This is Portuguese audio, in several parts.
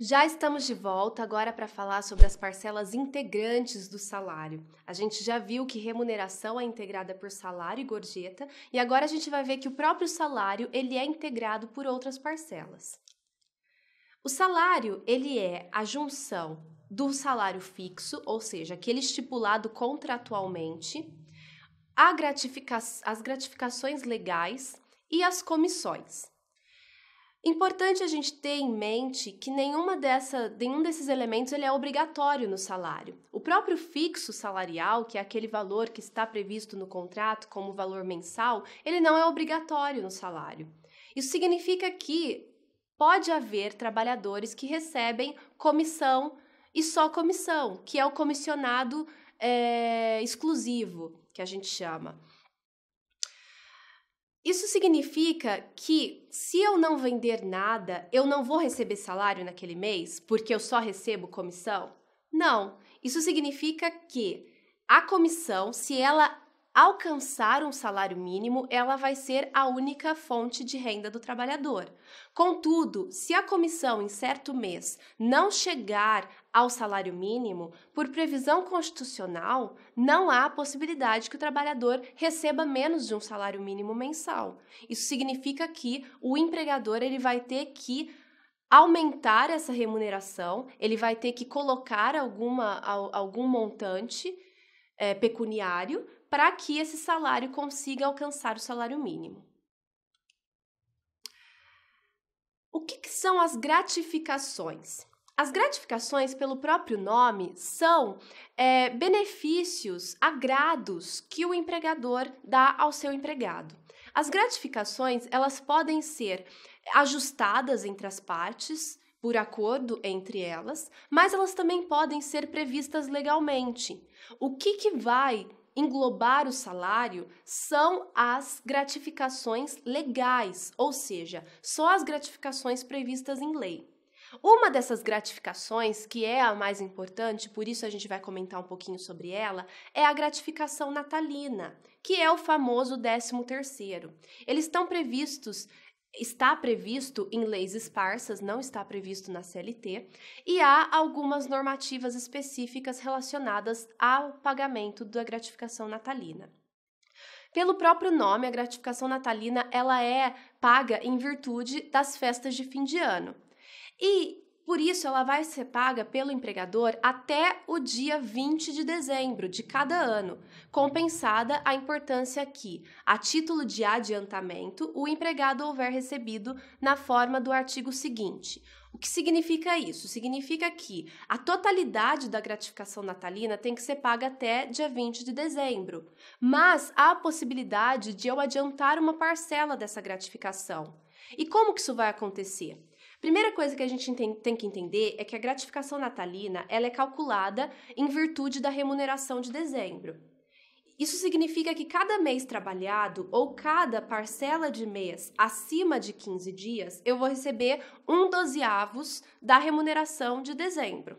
Já estamos de volta agora para falar sobre as parcelas integrantes do salário. A gente já viu que remuneração é integrada por salário e gorjeta, e agora a gente vai ver que o próprio salário ele é integrado por outras parcelas. O salário, ele é a junção do salário fixo, ou seja, aquele estipulado contratualmente, gratifica as gratificações legais e as comissões. Importante a gente ter em mente que nenhuma dessa, nenhum desses elementos ele é obrigatório no salário. O próprio fixo salarial, que é aquele valor que está previsto no contrato como valor mensal, ele não é obrigatório no salário. Isso significa que pode haver trabalhadores que recebem comissão e só comissão, que é o comissionado é, exclusivo, que a gente chama. Isso significa que se eu não vender nada, eu não vou receber salário naquele mês porque eu só recebo comissão? Não. Isso significa que a comissão, se ela alcançar um salário mínimo, ela vai ser a única fonte de renda do trabalhador. Contudo, se a comissão em certo mês não chegar ao salário mínimo, por previsão constitucional, não há possibilidade que o trabalhador receba menos de um salário mínimo mensal. Isso significa que o empregador ele vai ter que aumentar essa remuneração, ele vai ter que colocar alguma, algum montante é, pecuniário para que esse salário consiga alcançar o salário mínimo. O que, que são as gratificações? As gratificações, pelo próprio nome, são é, benefícios, agrados que o empregador dá ao seu empregado. As gratificações elas podem ser ajustadas entre as partes por acordo entre elas, mas elas também podem ser previstas legalmente. O que, que vai englobar o salário são as gratificações legais, ou seja, só as gratificações previstas em lei. Uma dessas gratificações, que é a mais importante, por isso a gente vai comentar um pouquinho sobre ela, é a gratificação natalina, que é o famoso 13 terceiro. Eles estão previstos está previsto em leis esparsas, não está previsto na CLT, e há algumas normativas específicas relacionadas ao pagamento da gratificação natalina. Pelo próprio nome, a gratificação natalina ela é paga em virtude das festas de fim de ano. E por isso, ela vai ser paga pelo empregador até o dia 20 de dezembro de cada ano, compensada a importância que, a título de adiantamento, o empregado houver recebido na forma do artigo seguinte. O que significa isso? Significa que a totalidade da gratificação natalina tem que ser paga até dia 20 de dezembro, mas há a possibilidade de eu adiantar uma parcela dessa gratificação. E como que isso vai acontecer? Primeira coisa que a gente tem que entender é que a gratificação natalina ela é calculada em virtude da remuneração de dezembro. Isso significa que cada mês trabalhado ou cada parcela de mês acima de 15 dias, eu vou receber um dozeavos da remuneração de dezembro.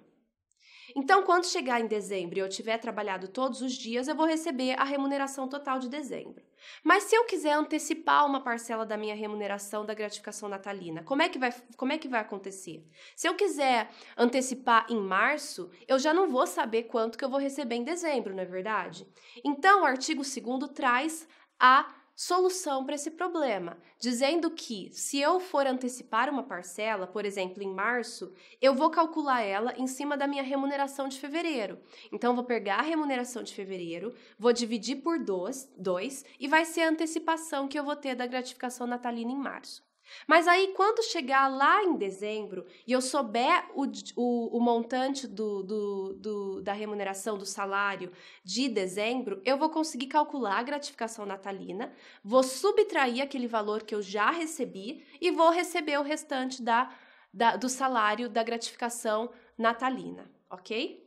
Então, quando chegar em dezembro e eu tiver trabalhado todos os dias, eu vou receber a remuneração total de dezembro. Mas se eu quiser antecipar uma parcela da minha remuneração da gratificação natalina, como é que vai, como é que vai acontecer? Se eu quiser antecipar em março, eu já não vou saber quanto que eu vou receber em dezembro, não é verdade? Então, o artigo 2 traz a solução para esse problema, dizendo que se eu for antecipar uma parcela, por exemplo, em março, eu vou calcular ela em cima da minha remuneração de fevereiro. Então, vou pegar a remuneração de fevereiro, vou dividir por dois, dois e vai ser a antecipação que eu vou ter da gratificação natalina em março. Mas aí, quando chegar lá em dezembro e eu souber o, o, o montante do, do, do, da remuneração do salário de dezembro, eu vou conseguir calcular a gratificação natalina, vou subtrair aquele valor que eu já recebi e vou receber o restante da, da do salário da gratificação natalina, ok?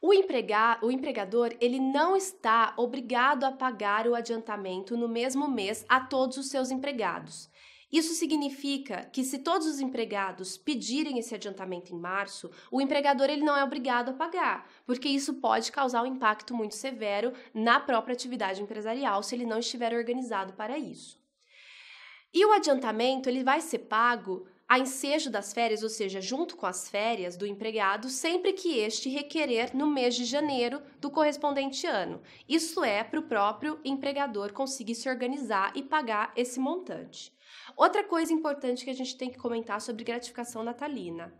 O, emprega o empregador ele não está obrigado a pagar o adiantamento no mesmo mês a todos os seus empregados. Isso significa que se todos os empregados pedirem esse adiantamento em março, o empregador ele não é obrigado a pagar, porque isso pode causar um impacto muito severo na própria atividade empresarial se ele não estiver organizado para isso. E o adiantamento ele vai ser pago a ensejo das férias, ou seja, junto com as férias do empregado, sempre que este requerer no mês de janeiro do correspondente ano. Isso é para o próprio empregador conseguir se organizar e pagar esse montante. Outra coisa importante que a gente tem que comentar sobre gratificação natalina.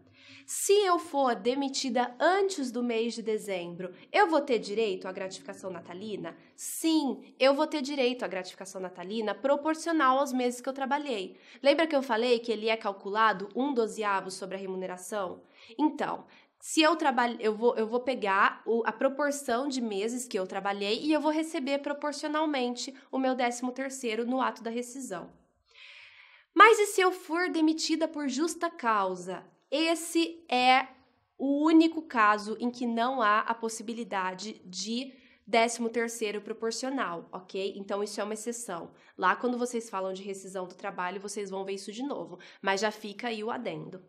Se eu for demitida antes do mês de dezembro, eu vou ter direito à gratificação natalina? Sim, eu vou ter direito à gratificação natalina proporcional aos meses que eu trabalhei. Lembra que eu falei que ele é calculado um dozeavo sobre a remuneração? Então, se eu trabalho, eu vou, eu vou pegar o, a proporção de meses que eu trabalhei e eu vou receber proporcionalmente o meu décimo terceiro no ato da rescisão. Mas e se eu for demitida por justa causa? Esse é o único caso em que não há a possibilidade de 13 terceiro proporcional, ok? Então isso é uma exceção. Lá quando vocês falam de rescisão do trabalho, vocês vão ver isso de novo, mas já fica aí o adendo.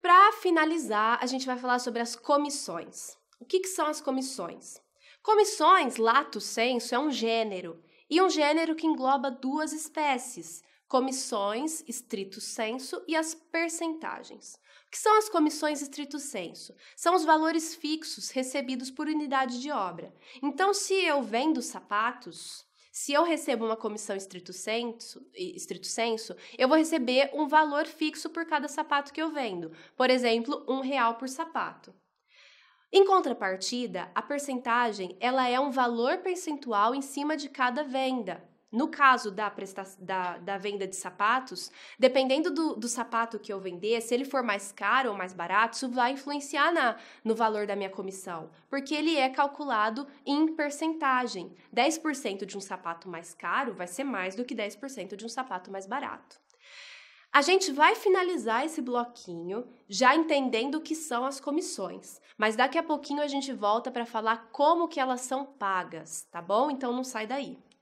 Para finalizar, a gente vai falar sobre as comissões. O que, que são as comissões? Comissões, lato senso, é um gênero, e um gênero que engloba duas espécies, comissões estrito senso e as percentagens. O que são as comissões estrito senso? São os valores fixos recebidos por unidade de obra. Então, se eu vendo sapatos, se eu recebo uma comissão estrito senso, estrito senso, eu vou receber um valor fixo por cada sapato que eu vendo. Por exemplo, um real por sapato. Em contrapartida, a percentagem ela é um valor percentual em cima de cada venda. No caso da, presta da, da venda de sapatos, dependendo do, do sapato que eu vender, se ele for mais caro ou mais barato, isso vai influenciar na, no valor da minha comissão, porque ele é calculado em percentagem. 10% de um sapato mais caro vai ser mais do que 10% de um sapato mais barato. A gente vai finalizar esse bloquinho já entendendo o que são as comissões, mas daqui a pouquinho a gente volta para falar como que elas são pagas, tá bom? Então não sai daí.